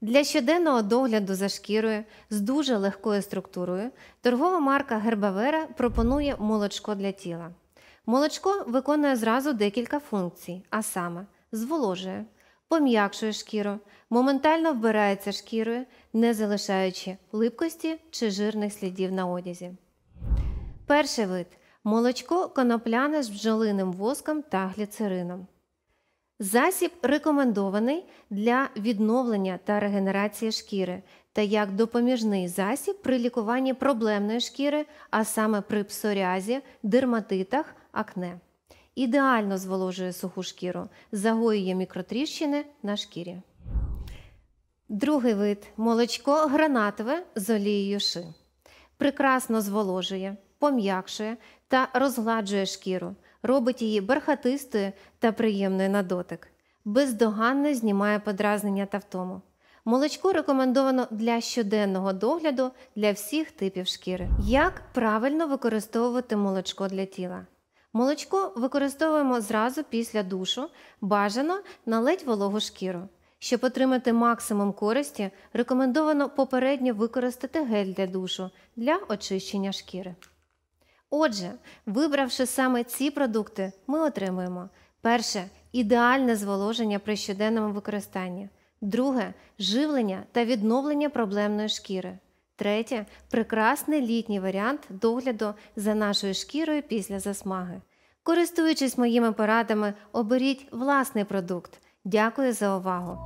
Для щоденного догляду за шкірою з дуже легкою структурою торгова марка Гербавера пропонує молочко для тіла. Молочко виконує зразу декілька функцій, а саме, зволожує, пом'якшує шкіру, моментально вбирається шкірою, не залишаючи липкості чи жирних слідів на одязі. Перший вид молочко конопляне з бджолиним воском та гліцерином. Засіб рекомендований для відновлення та регенерації шкіри та як допоміжний засіб при лікуванні проблемної шкіри, а саме при псорязі, дерматитах, акне. Ідеально зволожує суху шкіру, загоює мікротріщини на шкірі. Другий вид молочко гранатове з олією ши. Прекрасно зволожує пом'якшує та розгладжує шкіру, робить її бархатистою та приємною на дотик, бездоганно знімає подразнення та втому. Молочко рекомендовано для щоденного догляду для всіх типів шкіри. Як правильно використовувати молочко для тіла? Молочко використовуємо зразу після душу, бажано на ледь вологу шкіру. Щоб отримати максимум користі, рекомендовано попередньо використати гель для душу для очищення шкіри. Отже, вибравши саме ці продукти, ми отримуємо перше ідеальне зволоження при щоденному використанні, друге живлення та відновлення проблемної шкіри. Третє прекрасний літній варіант догляду за нашою шкірою після засмаги. Користуючись моїми порадами, оберіть власний продукт. Дякую за увагу!